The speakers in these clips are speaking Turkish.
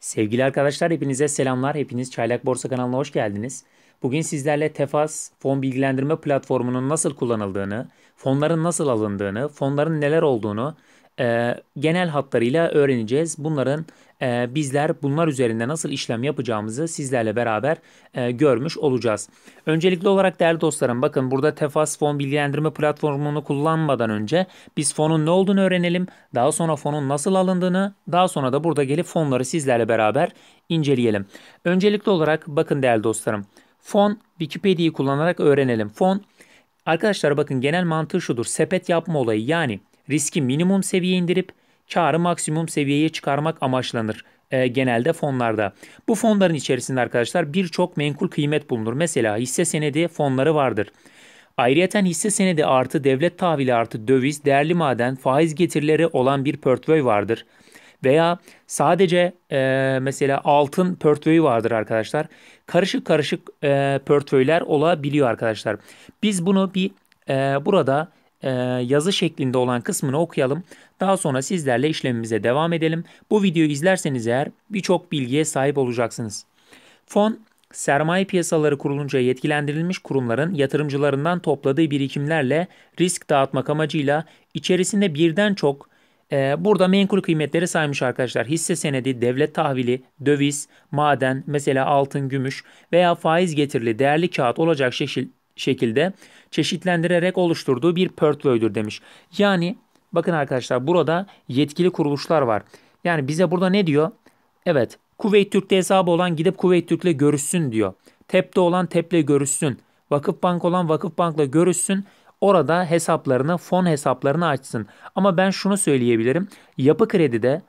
Sevgili arkadaşlar hepinize selamlar. Hepiniz Çaylak Borsa kanalına hoş geldiniz. Bugün sizlerle Tefas fon bilgilendirme platformunun nasıl kullanıldığını, fonların nasıl alındığını, fonların neler olduğunu e, genel hatlarıyla öğreneceğiz. Bunların e, bizler bunlar üzerinde nasıl işlem yapacağımızı sizlerle beraber e, görmüş olacağız. Öncelikli olarak değerli dostlarım bakın burada Tefas fon bilgilendirme platformunu kullanmadan önce biz fonun ne olduğunu öğrenelim. Daha sonra fonun nasıl alındığını daha sonra da burada gelip fonları sizlerle beraber inceleyelim. Öncelikli olarak bakın değerli dostlarım fon Wikipedia'yı kullanarak öğrenelim. Fon Arkadaşlar bakın genel mantığı şudur. Sepet yapma olayı yani riski minimum seviyeye indirip karı maksimum seviyeye çıkarmak amaçlanır e, genelde fonlarda. Bu fonların içerisinde arkadaşlar birçok menkul kıymet bulunur. Mesela hisse senedi fonları vardır. Ayrıyeten hisse senedi artı devlet tahvili artı döviz, değerli maden, faiz getirileri olan bir portföy vardır. Veya sadece e, mesela altın portföyü vardır arkadaşlar. Karışık karışık e, portföyler olabiliyor arkadaşlar. Biz bunu bir e, burada ee, yazı şeklinde olan kısmını okuyalım. Daha sonra sizlerle işlemimize devam edelim. Bu videoyu izlerseniz eğer birçok bilgiye sahip olacaksınız. Fon sermaye piyasaları kurulunca yetkilendirilmiş kurumların yatırımcılarından topladığı birikimlerle risk dağıtmak amacıyla içerisinde birden çok e, burada menkul kıymetleri saymış arkadaşlar. Hisse senedi, devlet tahvili, döviz, maden, mesela altın, gümüş veya faiz getirili değerli kağıt olacak şekil, şekilde çeşitlendirerek oluşturduğu bir portföydür demiş. Yani bakın arkadaşlar burada yetkili kuruluşlar var. Yani bize burada ne diyor? Evet Kuveyt Türk'te hesabı olan gidip Kuveyt Türk'le görüşsün diyor. TEP'te olan TEP'le görüşsün. Vakıf Bank olan Vakıf Bank'la görüşsün. Orada hesaplarını, fon hesaplarını açsın. Ama ben şunu söyleyebilirim. Yapı kredide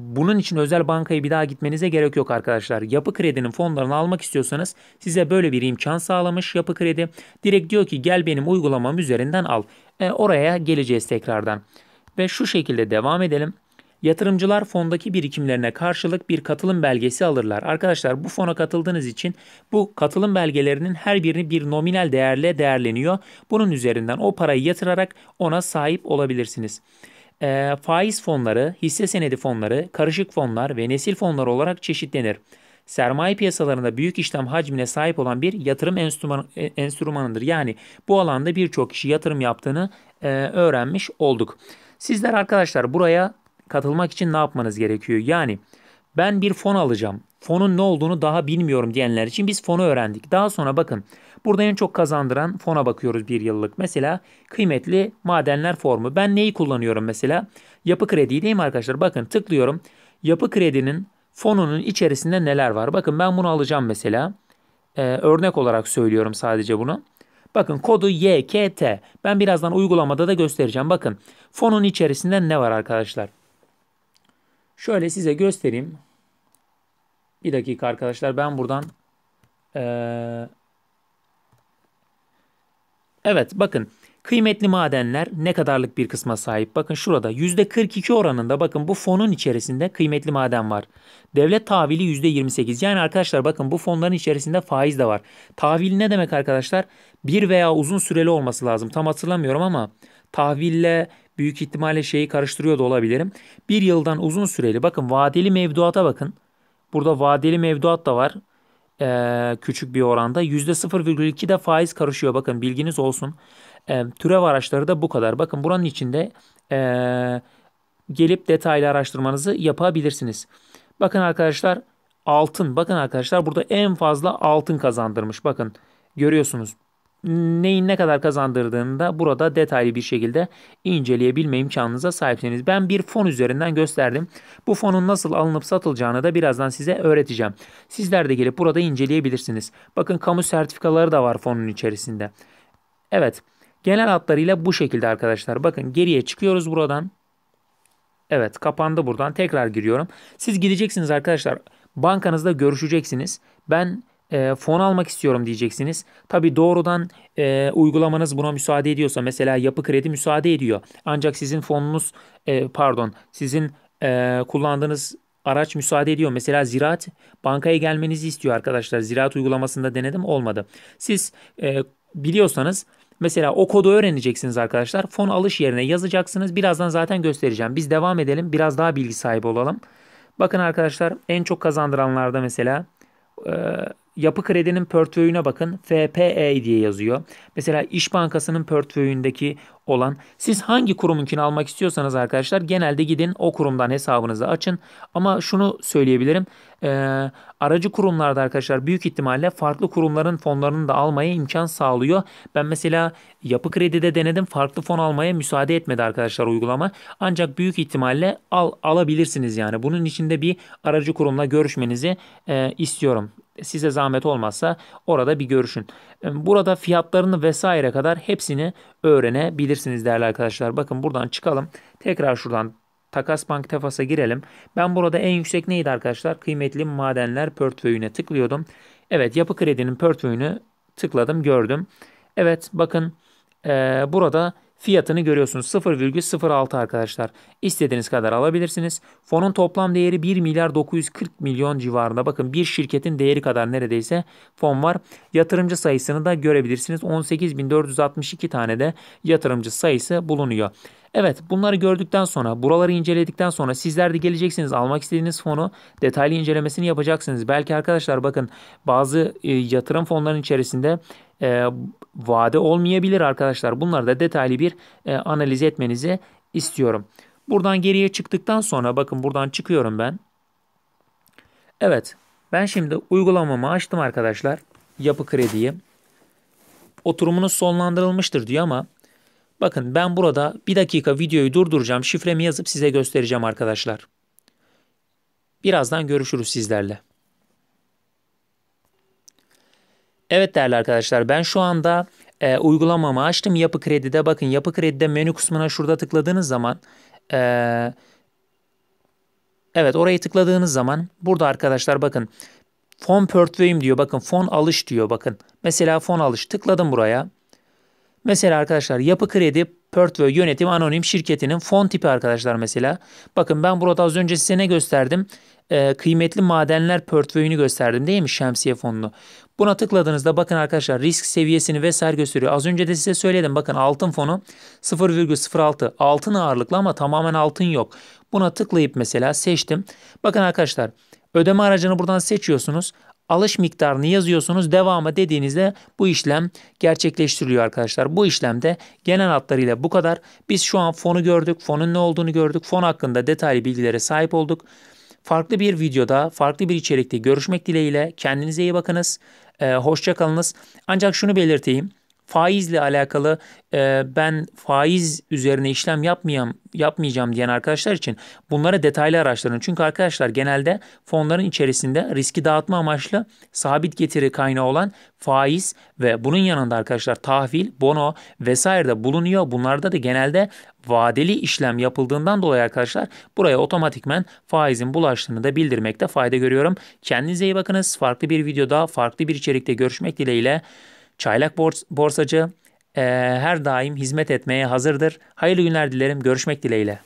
bunun için özel bankaya bir daha gitmenize gerek yok arkadaşlar. Yapı Kredi'nin fonlarını almak istiyorsanız size böyle bir imkan sağlamış Yapı Kredi. Direkt diyor ki gel benim uygulamam üzerinden al. E, oraya geleceğiz tekrardan. Ve şu şekilde devam edelim. Yatırımcılar fondaki birikimlerine karşılık bir katılım belgesi alırlar. Arkadaşlar bu fona katıldığınız için bu katılım belgelerinin her birini bir nominal değerle değerleniyor. Bunun üzerinden o parayı yatırarak ona sahip olabilirsiniz e, faiz fonları, hisse senedi fonları, karışık fonlar ve nesil fonları olarak çeşitlenir. Sermaye piyasalarında büyük işlem hacmine sahip olan bir yatırım enstrüman, e, enstrümanıdır. Yani bu alanda birçok kişi yatırım yaptığını e, öğrenmiş olduk. Sizler arkadaşlar buraya katılmak için ne yapmanız gerekiyor? Yani ben bir fon alacağım. Fonun ne olduğunu daha bilmiyorum diyenler için biz fonu öğrendik. Daha sonra bakın Burada en çok kazandıran fona bakıyoruz bir yıllık. Mesela kıymetli madenler formu. Ben neyi kullanıyorum mesela? Yapı krediyi değil mi arkadaşlar? Bakın tıklıyorum. Yapı kredinin fonunun içerisinde neler var? Bakın ben bunu alacağım mesela. Ee, örnek olarak söylüyorum sadece bunu. Bakın kodu YKT. Ben birazdan uygulamada da göstereceğim. Bakın fonun içerisinde ne var arkadaşlar? Şöyle size göstereyim. Bir dakika arkadaşlar ben buradan ee, Evet bakın kıymetli madenler ne kadarlık bir kısma sahip? Bakın şurada %42 oranında bakın bu fonun içerisinde kıymetli maden var. Devlet tahvili %28. Yani arkadaşlar bakın bu fonların içerisinde faiz de var. Tahvil ne demek arkadaşlar? Bir veya uzun süreli olması lazım. Tam hatırlamıyorum ama tahville büyük ihtimalle şeyi karıştırıyor da olabilirim. Bir yıldan uzun süreli bakın vadeli mevduata bakın. Burada vadeli mevduat da var e, küçük bir oranda. %0,2 de faiz karışıyor. Bakın bilginiz olsun. E, türev araçları da bu kadar. Bakın buranın içinde e, gelip detaylı araştırmanızı yapabilirsiniz. Bakın arkadaşlar altın. Bakın arkadaşlar burada en fazla altın kazandırmış. Bakın görüyorsunuz neyin ne kadar kazandırdığını da burada detaylı bir şekilde inceleyebilme imkanınıza sahipsiniz. Ben bir fon üzerinden gösterdim. Bu fonun nasıl alınıp satılacağını da birazdan size öğreteceğim. Sizler de gelip burada inceleyebilirsiniz. Bakın kamu sertifikaları da var fonun içerisinde. Evet genel hatlarıyla bu şekilde arkadaşlar. Bakın geriye çıkıyoruz buradan. Evet kapandı buradan tekrar giriyorum. Siz gideceksiniz arkadaşlar. Bankanızda görüşeceksiniz. Ben e, fon almak istiyorum diyeceksiniz. Tabi doğrudan e, uygulamanız buna müsaade ediyorsa mesela yapı kredi müsaade ediyor. Ancak sizin fonunuz e, pardon sizin e, kullandığınız araç müsaade ediyor. Mesela ziraat bankaya gelmenizi istiyor arkadaşlar. Ziraat uygulamasında denedim olmadı. Siz e, biliyorsanız Mesela o kodu öğreneceksiniz arkadaşlar. Fon alış yerine yazacaksınız. Birazdan zaten göstereceğim. Biz devam edelim. Biraz daha bilgi sahibi olalım. Bakın arkadaşlar en çok kazandıranlarda mesela yapı kredinin portföyüne bakın. FPE diye yazıyor. Mesela İş Bankası'nın portföyündeki olan siz hangi kurumunkini almak istiyorsanız arkadaşlar genelde gidin o kurumdan hesabınızı açın. Ama şunu söyleyebilirim. E, aracı kurumlarda arkadaşlar büyük ihtimalle farklı kurumların fonlarını da almaya imkan sağlıyor. Ben mesela yapı kredide denedim. Farklı fon almaya müsaade etmedi arkadaşlar uygulama. Ancak büyük ihtimalle al, alabilirsiniz yani. Bunun içinde bir aracı kurumla görüşmenizi e, istiyorum size zahmet olmazsa orada bir görüşün. Ee, burada fiyatlarını vesaire kadar hepsini öğrenebilirsiniz değerli arkadaşlar. Bakın buradan çıkalım. Tekrar şuradan Takas Bank Tefas'a girelim. Ben burada en yüksek neydi arkadaşlar? Kıymetli madenler portföyüne tıklıyordum. Evet yapı kredinin portföyünü tıkladım gördüm. Evet bakın e, burada Fiyatını görüyorsunuz 0,06 arkadaşlar. İstediğiniz kadar alabilirsiniz. Fonun toplam değeri 1 milyar 940 milyon civarında. Bakın bir şirketin değeri kadar neredeyse fon var. Yatırımcı sayısını da görebilirsiniz. 18.462 tane de yatırımcı sayısı bulunuyor. Evet bunları gördükten sonra buraları inceledikten sonra sizler de geleceksiniz almak istediğiniz fonu detaylı incelemesini yapacaksınız. Belki arkadaşlar bakın bazı e, yatırım fonlarının içerisinde e, vade olmayabilir arkadaşlar. Bunları da detaylı bir e, analiz etmenizi istiyorum. Buradan geriye çıktıktan sonra bakın buradan çıkıyorum ben. Evet ben şimdi uygulamamı açtım arkadaşlar. Yapı krediyi. Oturumunuz sonlandırılmıştır diyor ama bakın ben burada bir dakika videoyu durduracağım. Şifremi yazıp size göstereceğim arkadaşlar. Birazdan görüşürüz sizlerle. Evet değerli arkadaşlar ben şu anda e, uygulamamı açtım. Yapı Kredi'de bakın Yapı Kredi'de menü kısmına şurada tıkladığınız zaman e, Evet orayı tıkladığınız zaman burada arkadaşlar bakın fon portföyüm diyor. Bakın fon alış diyor bakın. Mesela fon alış tıkladım buraya. Mesela arkadaşlar yapı kredi portföy yönetim anonim şirketinin fon tipi arkadaşlar mesela. Bakın ben burada az önce size ne gösterdim? Ee, kıymetli madenler portföyünü gösterdim değil mi şemsiye fonunu. Buna tıkladığınızda bakın arkadaşlar risk seviyesini vesaire gösteriyor. Az önce de size söyledim bakın altın fonu 0,06 altın ağırlıklı ama tamamen altın yok. Buna tıklayıp mesela seçtim. Bakın arkadaşlar ödeme aracını buradan seçiyorsunuz. Alış miktarını yazıyorsunuz. Devamı dediğinizde bu işlem gerçekleştiriliyor arkadaşlar. Bu işlemde genel hatlarıyla bu kadar. Biz şu an fonu gördük. Fonun ne olduğunu gördük. Fon hakkında detaylı bilgilere sahip olduk. Farklı bir videoda, farklı bir içerikte görüşmek dileğiyle kendinize iyi bakınız. Ee, Hoşçakalınız. Ancak şunu belirteyim faizle alakalı e, ben faiz üzerine işlem yapmayayım, yapmayacağım diyen arkadaşlar için bunlara detaylı araştırın. Çünkü arkadaşlar genelde fonların içerisinde riski dağıtma amaçlı sabit getiri kaynağı olan faiz ve bunun yanında arkadaşlar tahvil, bono vesaire de bulunuyor. Bunlarda da genelde vadeli işlem yapıldığından dolayı arkadaşlar buraya otomatikmen faizin bulaştığını da bildirmekte fayda görüyorum. Kendinize iyi bakınız. Farklı bir videoda, farklı bir içerikte görüşmek dileğiyle. Çaylak bors borsacı e, her daim hizmet etmeye hazırdır. Hayırlı günler dilerim. Görüşmek dileğiyle.